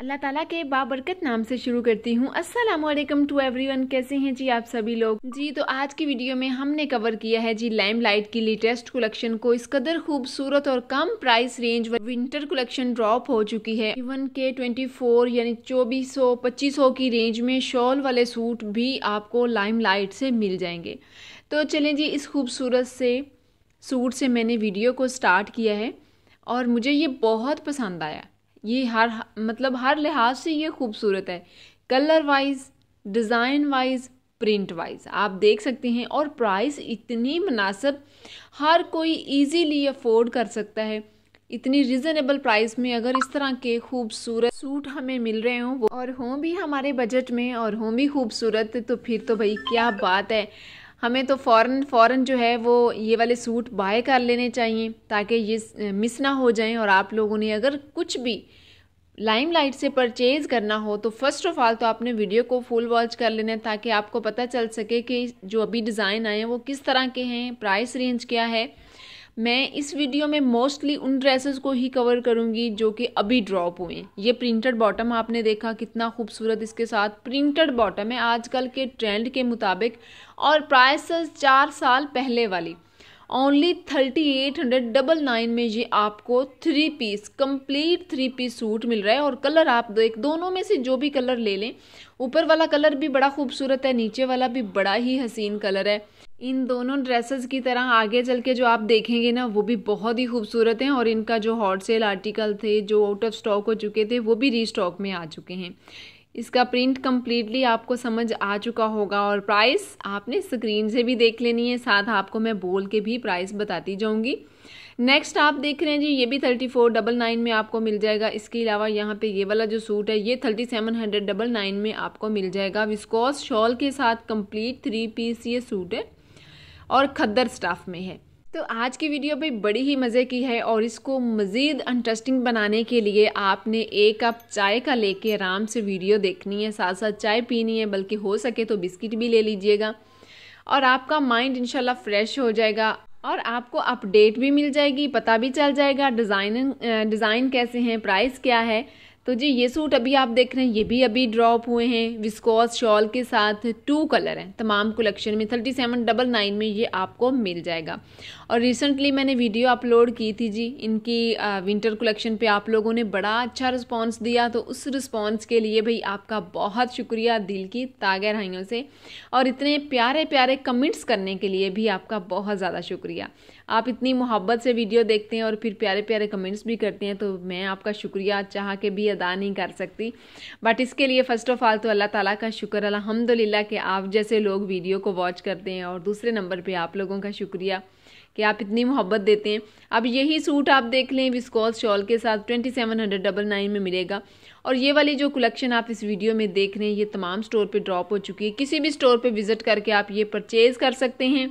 अल्लाह ताला के बाबरकत नाम से शुरू करती हूँ अस्सलाम वालेकुम टू एवरीवन कैसे हैं जी आप सभी लोग जी तो आज की वीडियो में हमने कवर किया है जी लाइट की लेटेस्ट कलेक्शन को इस कदर खूबसूरत और कम price range winter collection drop हो चुकी है इवन के ट्वेंटी फोर यानी चौबीस सौ पच्चीस सौ की रेंज में शॉल वाले सूट भी आपको लाइम लाइट से मिल जाएंगे तो चलें जी इस खूबसूरत से सूट से मैंने वीडियो को स्टार्ट किया है और मुझे ये बहुत पसंद आया ये हर मतलब हर लिहाज से ये खूबसूरत है colour wise design wise print wise आप देख सकते हैं और प्राइस इतनी मुनासब हर कोई इजीली अफोर्ड कर सकता है इतनी रिजनेबल प्राइस में अगर इस तरह के खूबसूरत सूट हमें मिल रहे हों और हों भी हमारे बजट में और हों भी खूबसूरत तो फिर तो भाई क्या बात है हमें तो फ़ौर फ़ौरन जो है वो ये वाले सूट बाय कर लेने चाहिए ताकि ये मिस ना हो जाएं और आप लोगों ने अगर कुछ भी लाइम लाइट से परचेज़ करना हो तो फ़र्स्ट ऑफ़ ऑल तो आपने वीडियो को फुल वॉच कर लेना है ताकि आपको पता चल सके कि जो अभी डिज़ाइन आए हैं वो किस तरह के हैं प्राइस रेंज क्या है मैं इस वीडियो में मोस्टली उन ड्रेसेस को ही कवर करूँगी जो कि अभी ड्रॉप हुए ये प्रिंटेड बॉटम आपने देखा कितना खूबसूरत इसके साथ प्रिंटेड बॉटम है आजकल के ट्रेंड के मुताबिक और प्राइस चार साल पहले वाली only thirty eight hundred double nine में ये आपको three piece complete three piece suit मिल रहा है और कलर आप दो एक दोनों में से जो भी कलर ले लें ऊपर वाला कलर भी बड़ा खूबसूरत है नीचे वाला भी बड़ा ही हसीन कलर है इन दोनों ड्रेसेस की तरह आगे चल के जो आप देखेंगे ना वो भी बहुत ही खूबसूरत हैं और इनका जो हॉट सेल आर्टिकल थे जो आउट ऑफ स्टॉक हो चुके थे वो भी रीस्टॉक में आ चुके हैं इसका प्रिंट कम्प्लीटली आपको समझ आ चुका होगा और प्राइस आपने स्क्रीन से भी देख लेनी है साथ आपको मैं बोल के भी प्राइस बताती जाऊँगी नेक्स्ट आप देख रहे हैं जी ये भी थर्टी फोर डबल नाइन में आपको मिल जाएगा इसके अलावा यहाँ पे ये वाला जो सूट है ये thirty seven hundred double nine में आपको मिल जाएगा विस्कॉस शॉल के साथ कंप्लीट थ्री पीस ये सूट है और खद्दर स्टाफ में है तो आज की वीडियो भी बड़ी ही मज़े की है और इसको मज़ीद इंटरेस्टिंग बनाने के लिए आपने एक कप चाय का लेके आराम से वीडियो देखनी है साथ साथ चाय पीनी है बल्कि हो सके तो बिस्किट भी ले लीजिएगा और आपका माइंड इनशाला फ्रेश हो जाएगा और आपको अपडेट भी मिल जाएगी पता भी चल जाएगा डिज़ाइन डिज़ाइन कैसे हैं प्राइस क्या है तो जी ये सूट अभी आप देख रहे हैं ये भी अभी ड्रॉप हुए हैं विस्कॉस शॉल के साथ टू कलर हैं तमाम कलेक्शन में थर्टी सेवन डबल नाइन में ये आपको मिल जाएगा और रिसेंटली मैंने वीडियो अपलोड की थी जी इनकी आ, विंटर कलेक्शन पे आप लोगों ने बड़ा अच्छा रिस्पांस दिया तो उस रिस्पांस के लिए भाई आपका बहुत शुक्रिया दिल की तागे से और इतने प्यारे प्यारे कमेंट्स करने के लिए भी आपका बहुत ज़्यादा शुक्रिया आप इतनी मोहब्बत से वीडियो देखते हैं और फिर प्यारे प्यारे कमेंट्स भी करते हैं तो मैं आपका शुक्रिया चाह के भी अदा नहीं कर सकती बट इसके लिए फ़र्स्ट ऑफ़ ऑल तो अल्लाह ताला का शुक्र अलहमदिल्ला कि आप जैसे लोग वीडियो को वॉच करते हैं और दूसरे नंबर पर आप लोगों का शुक्रिया कि आप इतनी मोहब्बत देते हैं अब यही सूट आप देख लें विस्कॉस शॉल के साथ twenty seven hundred double nine में मिलेगा और ये वाली जो कलेक्शन आप इस वीडियो में देख रहे हैं ये तमाम स्टोर पे ड्रॉप हो चुकी है किसी भी स्टोर पे विज़िट करके आप ये परचेज़ कर सकते हैं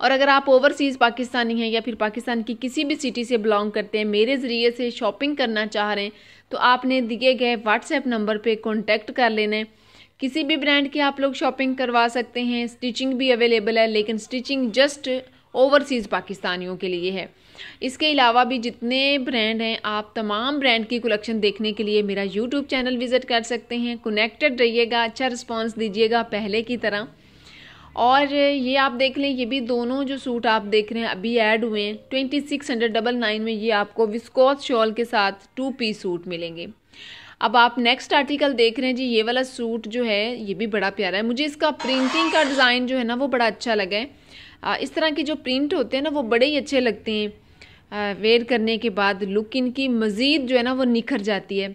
और अगर आप ओवरसीज़ पाकिस्तानी हैं या फिर पाकिस्तान की किसी भी सिटी से बिलोंग करते हैं मेरे ज़रिए से शॉपिंग करना चाह रहे हैं तो आपने दिए गए व्हाट्सएप नंबर पर कॉन्टैक्ट कर लेना है किसी भी ब्रांड की आप लोग शॉपिंग करवा सकते हैं स्टिचिंग भी अवेलेबल है लेकिन स्टिचिंग जस्ट ओवरसीज़ पाकिस्तानियों के लिए है इसके अलावा भी जितने ब्रांड हैं आप तमाम ब्रांड की कलेक्शन देखने के लिए मेरा यूट्यूब चैनल विज़िट कर सकते हैं कनेक्टेड रहिएगा अच्छा रिस्पांस दीजिएगा पहले की तरह और ये आप देख लें ये भी दोनों जो सूट आप देख रहे हैं अभी ऐड हुए हैं twenty six hundred double nine में ये आपको विस्कोस शॉल के साथ टू पीस सूट मिलेंगे अब आप नेक्स्ट आर्टिकल देख रहे हैं जी ये वाला सूट जो है ये भी बड़ा प्यारा है मुझे इसका प्रिंटिंग का डिज़ाइन जो है ना वो बड़ा अच्छा लगा है इस तरह के जो प्रिंट होते हैं ना वो बड़े ही अच्छे लगते हैं वेयर करने के बाद लुक इनकी मज़ीद जो है ना वो निखर जाती है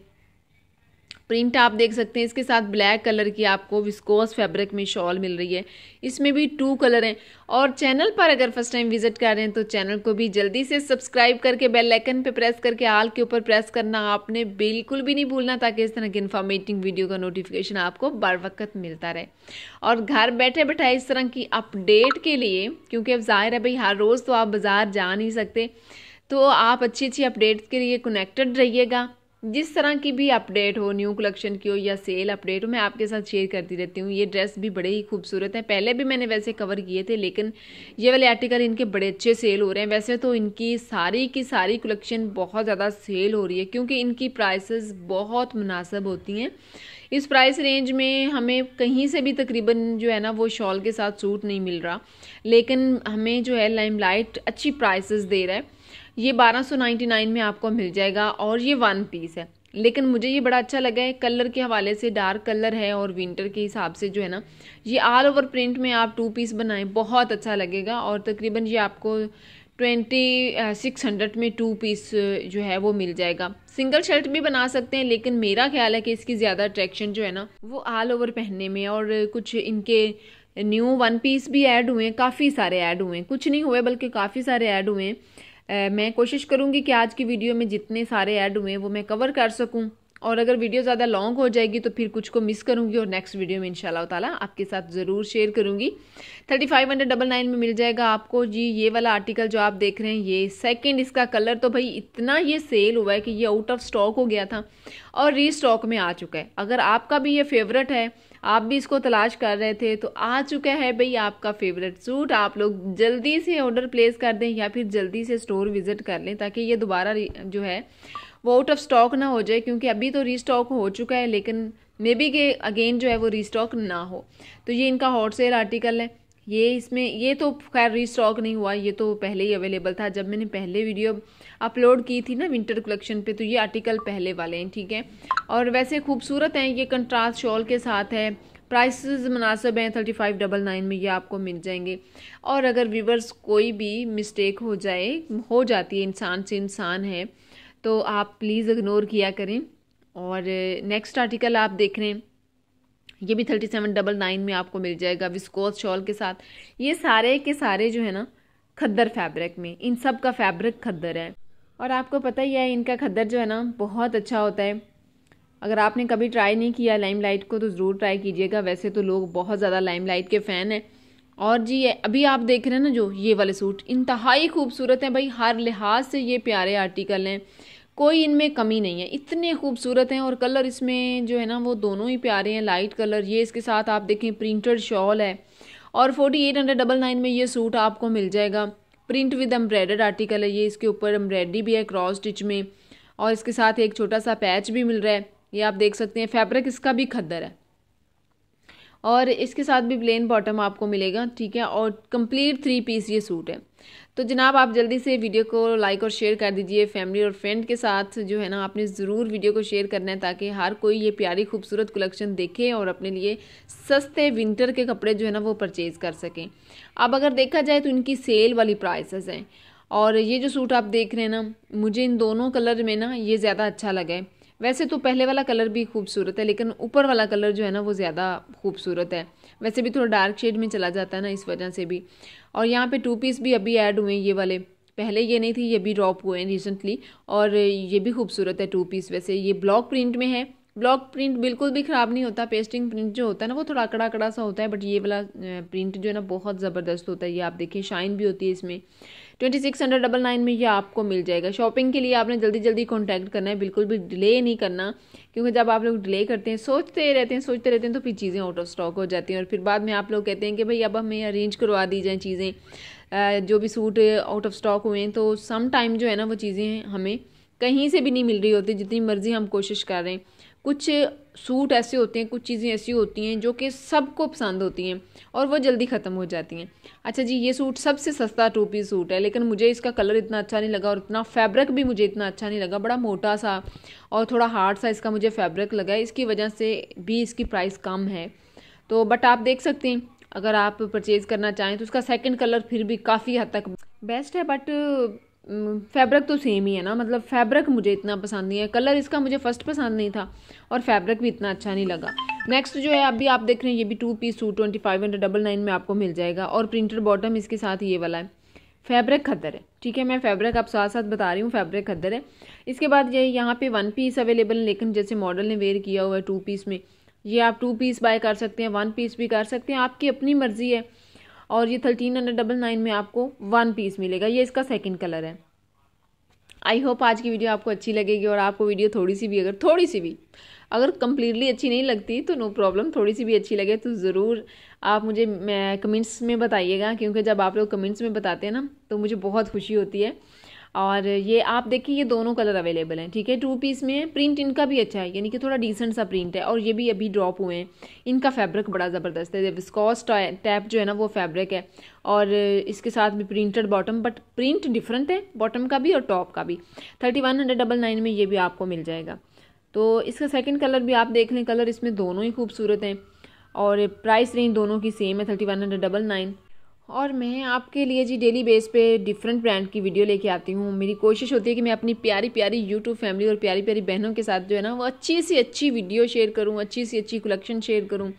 प्रिंट आप देख सकते हैं इसके साथ ब्लैक कलर की आपको विस्कोस फैब्रिक में शॉल मिल रही है इसमें भी टू कलर हैं और चैनल पर अगर फर्स्ट टाइम विजिट कर रहे हैं तो चैनल को भी जल्दी से सब्सक्राइब करके बेल आइकन पे प्रेस करके आल के ऊपर प्रेस करना आपने बिल्कुल भी नहीं भूलना ताकि इस तरह की इन्फॉर्मेटिंग वीडियो का नोटिफिकेशन आपको बर वक्त मिलता रहे और घर बैठे बैठे इस तरह की अपडेट के लिए क्योंकि अब जाहिर है भाई हर रोज़ तो आप बाज़ार जा नहीं सकते तो आप अच्छी अच्छी अपडेट्स के लिए कनेक्टेड रहिएगा जिस तरह की भी अपडेट हो न्यू कलेक्शन की हो या सेल अपडेट हो मैं आपके साथ शेयर करती रहती हूँ ये ड्रेस भी बड़े ही खूबसूरत हैं पहले भी मैंने वैसे कवर किए थे लेकिन ये वाले आर्टिकल इनके बड़े अच्छे सेल हो रहे हैं वैसे तो इनकी सारी की सारी कलेक्शन बहुत ज़्यादा सेल हो रही है क्योंकि इनकी प्राइसेस बहुत मुनासब होती हैं इस प्राइस रेंज में हमें कहीं से भी तकरीबन जो है ना वो शॉल के साथ सूट नहीं मिल रहा लेकिन हमें जो है लाइट अच्छी प्राइसेस दे रहा है ये 1299 में आपको मिल जाएगा और ये वन पीस है लेकिन मुझे ये बड़ा अच्छा लगा है कलर के हवाले से डार्क कलर है और विंटर के हिसाब से जो है ना ये ऑल ओवर प्रिंट में आप टू पीस बनाएं बहुत अच्छा लगेगा और तकरीबन ये आपको ट्वेंटी सिक्स हंड्रेड में टू पीस जो है वो मिल जाएगा सिंगल शर्ट भी बना सकते हैं लेकिन मेरा ख्याल है कि इसकी ज़्यादा अट्रैक्शन जो है ना वो ऑल ओवर पहनने में और कुछ इनके न्यू वन पीस भी ऐड हुए काफ़ी सारे ऐड हुए कुछ नहीं हुए बल्कि काफ़ी सारे ऐड हुए मैं कोशिश करूँगी कि आज की वीडियो में जितने सारे ऐड हुए वो मैं कवर कर सकूँ और अगर वीडियो ज़्यादा लॉन्ग हो जाएगी तो फिर कुछ को मिस करूँगी और नेक्स्ट वीडियो में इनशाला तला आपके साथ ज़रूर शेयर करूँगी thirty five hundred double nine में मिल जाएगा आपको जी ये वाला आर्टिकल जो आप देख रहे हैं ये सेकंड इसका कलर तो भाई इतना ये सेल हुआ है कि ये आउट ऑफ स्टॉक हो गया था और री स्टॉक में आ चुका है अगर आपका भी ये फेवरेट है आप भी इसको तलाश कर रहे थे तो आ चुका है भाई आपका फेवरेट सूट आप लोग जल्दी से ऑर्डर प्लेस कर दें या फिर जल्दी से स्टोर विज़िट कर लें ताकि ये दोबारा जो है वो आउट ऑफ स्टॉक ना हो जाए क्योंकि अभी तो रीस्टॉक हो चुका है लेकिन मे बी के अगेन जो है वो रीस्टॉक ना हो तो ये इनका हॉट सेल आर्टिकल है ये इसमें ये तो खैर रीस्टॉक नहीं हुआ ये तो पहले ही अवेलेबल था जब मैंने पहले वीडियो अपलोड की थी ना विंटर कलेक्शन पे तो ये आर्टिकल पहले वाले हैं ठीक है और वैसे खूबसूरत हैं ये कंट्रास्ट शॉल के साथ है प्राइसेस मुनासब हैं थर्टी फाइव डबल नाइन में ये आपको मिल जाएंगे और अगर व्यूवर्स कोई भी मिस्टेक हो जाए हो जाती है इंसान से इंसान है तो आप प्लीज़ इग्नोर किया करें और नेक्स्ट आर्टिकल आप देख रहे हैं ये भी थर्टी सेवन डबल नाइन में आपको मिल जाएगा विस्कोस शॉल के साथ ये सारे के सारे जो है ना खद्दर फैब्रिक में इन सब का फैब्रिक खद्दर है और आपको पता ही है इनका खद्दर जो है ना बहुत अच्छा होता है अगर आपने कभी ट्राई नहीं किया लाइम लाइट को तो ज़रूर ट्राई कीजिएगा वैसे तो लोग बहुत ज़्यादा लाइम लाइट के फ़ैन हैं और जी ये अभी आप देख रहे हैं ना जो ये वाले सूट इंतहाई खूबसूरत हैं भाई हर लिहाज से ये प्यारे आर्टिकल हैं कोई इनमें कमी नहीं है इतने खूबसूरत हैं और कलर इसमें जो है ना वो दोनों ही प्यारे हैं लाइट कलर ये इसके साथ आप देखें प्रिंटेड शॉल है और forty eight hundred double nine में ये सूट आपको मिल जाएगा प्रिंट विद एम्ब्रॉयडर्ड आर्टिकल है ये इसके ऊपर एम्ब्रॉयडरी भी है क्रॉस स्टिच में और इसके साथ एक छोटा सा पैच भी मिल रहा है ये आप देख सकते हैं फैब्रिक इसका भी खद्दर है और इसके साथ भी प्लेन बॉटम आपको मिलेगा ठीक है और कंप्लीट थ्री पीस ये सूट है तो जनाब आप जल्दी से वीडियो को लाइक और शेयर कर दीजिए फैमिली और फ्रेंड के साथ जो है ना आपने ज़रूर वीडियो को शेयर करना है ताकि हर कोई ये प्यारी खूबसूरत कलेक्शन देखे और अपने लिए सस्ते विंटर के कपड़े जो है ना वो परचेज़ कर सकें अब अगर देखा जाए तो इनकी सेल वाली प्राइसेस हैं और ये जो सूट आप देख रहे हैं ना मुझे इन दोनों कलर में ना ये ज़्यादा अच्छा लगा है वैसे तो पहले वाला कलर भी खूबसूरत है लेकिन ऊपर वाला कलर जो है ना वो ज़्यादा खूबसूरत है वैसे भी थोड़ा डार्क शेड में चला जाता है ना इस वजह से भी और यहाँ पे टू पीस भी अभी ऐड हुए हैं ये वाले पहले ये नहीं थी ये भी ड्रॉप हुए हैं रिसेंटली और ये भी खूबसूरत है टू पीस वैसे ये ब्लॉक प्रिंट में है ब्लॉक प्रिंट बिल्कुल भी ख़राब नहीं होता पेस्टिंग प्रिंट जो होता है ना वो थोड़ा कड़ा कड़ा सा होता है बट ये वाला प्रिंट जो है ना बहुत ज़बरदस्त होता है ये आप देखिए शाइन भी होती है इसमें twenty six hundred double nine में ये आपको मिल जाएगा शॉपिंग के लिए आपने जल्दी जल्दी कॉन्टैक्ट करना है बिल्कुल भी डिले नहीं करना क्योंकि जब आप लोग डिले करते हैं सोचते रहते हैं सोचते रहते हैं तो फिर चीज़ें आउट ऑफ स्टॉक हो जाती हैं और फिर बाद में आप लोग कहते हैं कि भाई अब हमें अरेंज करवा दी जाएँ चीज़ें जो भी सूट आउट ऑफ स्टॉक हुए हैं तो सम टाइम जो है ना वो चीज़ें हमें कहीं से भी नहीं मिल रही होती जितनी मर्ज़ी हम कोशिश कर रहे हैं कुछ सूट ऐसे होते हैं कुछ चीज़ें ऐसी होती हैं जो कि सबको पसंद होती हैं और वो जल्दी ख़त्म हो जाती हैं अच्छा जी ये सूट सबसे सस्ता टू पीस सूट है लेकिन मुझे इसका कलर इतना अच्छा नहीं लगा और इतना फैब्रिक भी मुझे इतना अच्छा नहीं लगा बड़ा मोटा सा और थोड़ा हार्ड सा इसका मुझे फैब्रिक लगा है इसकी वजह से भी इसकी प्राइस कम है तो बट आप देख सकते हैं अगर आप परचेज़ करना चाहें तो उसका सेकेंड कलर फिर भी काफ़ी हद तक बेस्ट है बट फैब्रिक तो सेम ही है ना मतलब फैब्रिक मुझे इतना पसंद नहीं है कलर इसका मुझे फर्स्ट पसंद नहीं था और फैब्रिक भी इतना अच्छा नहीं लगा नेक्स्ट जो है अभी आप देख रहे हैं ये भी two piece two twenty five hundred double nine में आपको मिल जाएगा और प्रिंटेड बॉटम इसके साथ ये वाला है फैब्रिक खदर है ठीक है मैं फैब्रिक आप साथ साथ बता रही हूँ फैब्रिक खदर है इसके बाद ये यहाँ पे वन पीस अवेलेबल है लेकिन जैसे मॉडल ने वेयर किया हुआ है टू पीस में ये आप टू पीस बाय कर सकते हैं वन पीस भी कर सकते हैं आपकी अपनी मर्ज़ी है और ये थर्टीन हंड्रेड डबल नाइन में आपको वन पीस मिलेगा ये इसका सेकेंड कलर है आई होप आज की वीडियो आपको अच्छी लगेगी और आपको वीडियो थोड़ी सी भी अगर थोड़ी सी भी अगर कम्प्लीटली अच्छी नहीं लगती तो नो प्रॉब्लम थोड़ी सी भी अच्छी लगे तो ज़रूर आप मुझे कमेंट्स में बताइएगा क्योंकि जब आप लोग कमेंट्स में बताते हैं ना तो मुझे बहुत खुशी होती है और ये आप देखिए ये दोनों कलर अवेलेबल हैं ठीक है टू पीस में प्रिंट इनका भी अच्छा है यानी कि थोड़ा डिसेंट सा प्रिंट है और ये भी अभी ड्रॉप हुए हैं इनका फैब्रिक बड़ा ज़बरदस्त है विस्कॉस टैप जो है ना वो फैब्रिक है और इसके साथ भी printed bottom but print different है बॉटम का भी और टॉप का भी thirty one hundred double nine में ये भी आपको मिल जाएगा तो इसका सेकेंड कलर भी आप देख लें कलर इसमें दोनों ही खूबसूरत हैं और प्राइस रेंज दोनों की सेम है thirty one hundred double nine और मैं आपके लिए जी डेली बेस पे डिफरेंट ब्रांड की वीडियो लेके आती हूँ मेरी कोशिश होती है कि मैं अपनी प्यारी प्यारी यूट्यूब फैमिली और प्यारी प्यारी बहनों के साथ जो है ना वो अच्छी सी अच्छी वीडियो शेयर करूँ अच्छी सी अच्छी कलेक्शन शेयर करूँ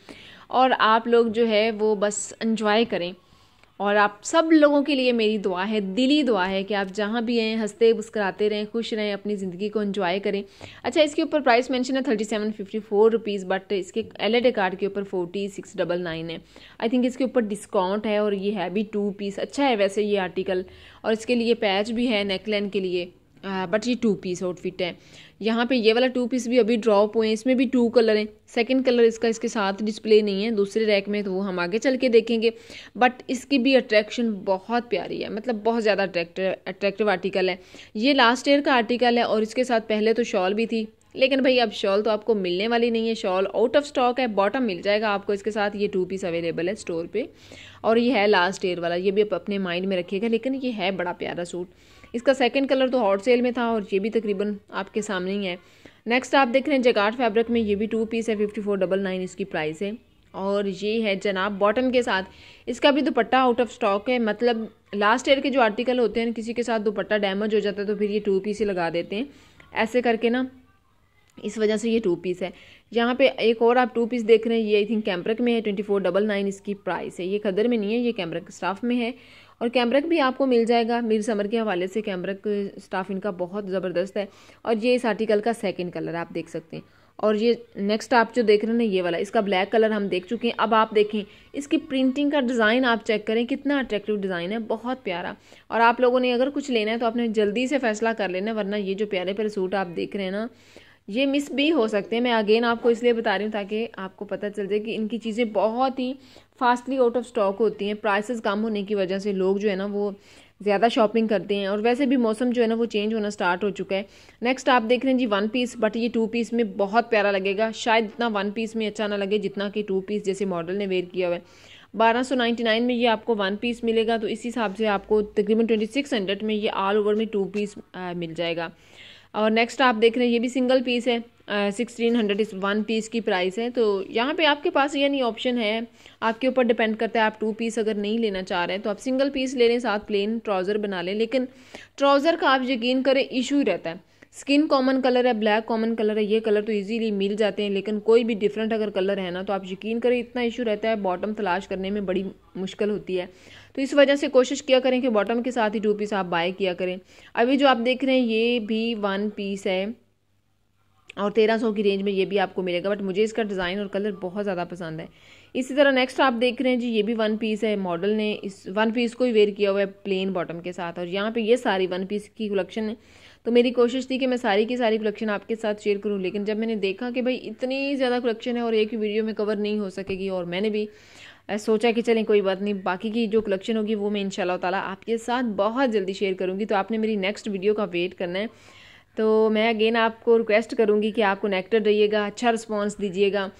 और आप लोग जो है वो बस इन्जॉय करें और आप सब लोगों के लिए मेरी दुआ है दिली दुआ है कि आप जहाँ भी हैं हंसते मुस्कराते रहें खुश रहें अपनी ज़िंदगी को इन्जॉय करें अच्छा इसके ऊपर प्राइस मेंशन है thirty seven fifty four rupees but इसके एल कार्ड के ऊपर फोर्टी सिक्स डबल नाइन है आई थिंक इसके ऊपर डिस्काउंट है और ये है भी टू पीस अच्छा है वैसे ये आर्टिकल और इसके लिए पैच भी है नेकलैन के लिए बट ये टू पीस आउटफिट है यहाँ पे ये वाला टू पीस भी अभी ड्रॉप हुए हैं इसमें भी टू कलर हैं सेकंड कलर इसका इसके साथ डिस्प्ले नहीं है दूसरे रैक में तो वो हम आगे चल के देखेंगे बट इसकी भी अट्रैक्शन बहुत प्यारी है मतलब बहुत ज़्यादा अट्रैक्टिव अट्रैक्टिव आर्टिकल है ये लास्ट ईयर का आर्टिकल है और इसके साथ पहले तो शॉल भी थी लेकिन भाई अब शॉल तो आपको मिलने वाली नहीं है शॉल आउट ऑफ स्टॉक है बॉटम मिल जाएगा आपको इसके साथ ये टू पीस अवेलेबल है स्टोर पे और ये है लास्ट ईयर वाला ये भी आप अपने माइंड में रखिएगा लेकिन ये है बड़ा प्यारा सूट इसका सेकंड कलर तो हॉट सेल में था और ये भी तकरीबन आपके सामने ही है नेक्स्ट आप देख रहे हैं जगाट फैब्रिक में ये भी टू पीस है फिफ्टी फोर डबल नाइन इसकी प्राइस है और ये है जनाब बॉटम के साथ इसका भी दुपट्टा आउट ऑफ स्टॉक है मतलब लास्ट ईयर के जो आर्टिकल होते हैं किसी के साथ दुपट्टा डैमेज हो जाता है तो फिर ये टू पीस ही लगा देते हैं ऐसे करके ना इस वजह से ये टू पीस है यहाँ पे एक और आप टू पीस देख रहे हैं ये आई थिंक कैमरक में है ट्वेंटी फोर डबल नाइन इसकी प्राइस है ये खदर में नहीं है ये कैमरक स्टाफ में है और कैमरक भी आपको मिल जाएगा मीर समर के हवाले से कैमरक स्टाफ इनका बहुत ज़बरदस्त है और ये इस आर्टिकल का सेकेंड कलर आप देख सकते हैं और ये नेक्स्ट आप जो देख रहे हैं ना ये वाला इसका ब्लैक कलर हम देख चुके हैं अब आप देखें इसकी प्रिंटिंग का डिज़ाइन आप चेक करें कितना अट्रैक्टिव डिज़ाइन है बहुत प्यारा और आप लोगों ने अगर कुछ लेना है तो आपने जल्दी से फैसला कर लेना वरना ये जो प्यारे प्यारे सूट आप देख रहे हैं ना ये मिस भी हो सकते हैं मैं अगेन आपको इसलिए बता रही हूँ ताकि आपको पता चल जाए कि इनकी चीज़ें बहुत ही फास्टली आउट ऑफ स्टॉक होती हैं प्राइसेस कम होने की वजह से लोग जो है ना वो ज़्यादा शॉपिंग करते हैं और वैसे भी मौसम जो है ना वो चेंज होना स्टार्ट हो चुका है नेक्स्ट आप देख रहे हैं जी वन पीस बट ये टू पीस में बहुत प्यारा लगेगा शायद इतना वन पीस में अच्छा ना लगे जितना कि टू पीस जैसे मॉडल ने वेयर किया हुआ है बारह सौ नाइन्टी नाइन में ये आपको वन पीस मिलेगा तो इसी हिसाब से आपको तकरीबन ट्वेंटी सिक्स हंड्रेड में ये ऑल ओवर में टू पीस आ, मिल जाएगा और नेक्स्ट आप देख रहे हैं ये भी सिंगल पीस है सिक्सटीन हंड्रेड इस वन पीस की प्राइस है तो यहाँ पे आपके पास यानी ऑप्शन है आपके ऊपर डिपेंड करता है आप टू पीस अगर नहीं लेना चाह रहे हैं तो आप सिंगल पीस ले लें साथ प्लेन ट्राउज़र बना लें लेकिन ट्राउज़र का आप यकीन करें इशू ही रहता है स्किन कॉमन कलर है ब्लैक कॉमन कलर है ये कलर तो इजीली मिल जाते हैं लेकिन कोई भी डिफरेंट अगर कलर है ना तो आप यकीन करें इतना इशू रहता है बॉटम तलाश करने में बड़ी मुश्किल होती है तो इस वजह से कोशिश किया करें कि बॉटम के साथ ही टू पीस आप बाय किया करें अभी जो आप देख रहे हैं ये भी वन पीस है और तेरह सौ की रेंज में ये भी आपको मिलेगा बट मुझे इसका डिज़ाइन और कलर बहुत ज़्यादा पसंद है इसी तरह नेक्स्ट आप देख रहे हैं जी ये भी वन पीस है मॉडल ने इस वन पीस को ही वेयर किया हुआ है प्लेन बॉटम के साथ और यहाँ पे ये सारी वन पीस की कलेक्शन है तो मेरी कोशिश थी कि मैं सारी की सारी कलेक्शन आपके साथ शेयर करूँ लेकिन जब मैंने देखा कि भाई इतनी ज़्यादा कलेक्शन है और एक वीडियो में कवर नहीं हो सकेगी और मैंने भी सोचा कि चलें कोई बात नहीं बाकी की जो कलेक्शन होगी वो मैं इन ताला आपके साथ बहुत जल्दी शेयर करूँगी तो आपने मेरी नेक्स्ट वीडियो का वेट करना है तो मैं अगेन आपको रिक्वेस्ट करूँगी कि आप कनेक्टेड रहिएगा अच्छा रिस्पॉन्स दीजिएगा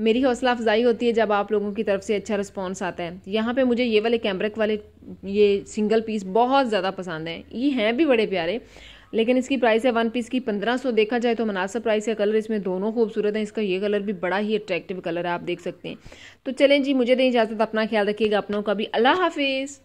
मेरी हौसला अफजाई होती है जब आप लोगों की तरफ से अच्छा रिस्पॉन्स आता है यहाँ पे मुझे ये वाले कैमरक वाले ये सिंगल पीस बहुत ज़्यादा पसंद हैं ये हैं भी बड़े प्यारे लेकिन इसकी प्राइस है वन पीस की पंद्रह सौ देखा जाए तो मुनासब प्राइस है कलर इसमें दोनों खूबसूरत हैं इसका ये कलर भी बड़ा ही अट्रैक्टिव कलर है आप देख सकते हैं तो चलें जी मुझे दें इजाज़त अपना ख्याल रखिएगा अपनों का भी अल्लाह हाफिज़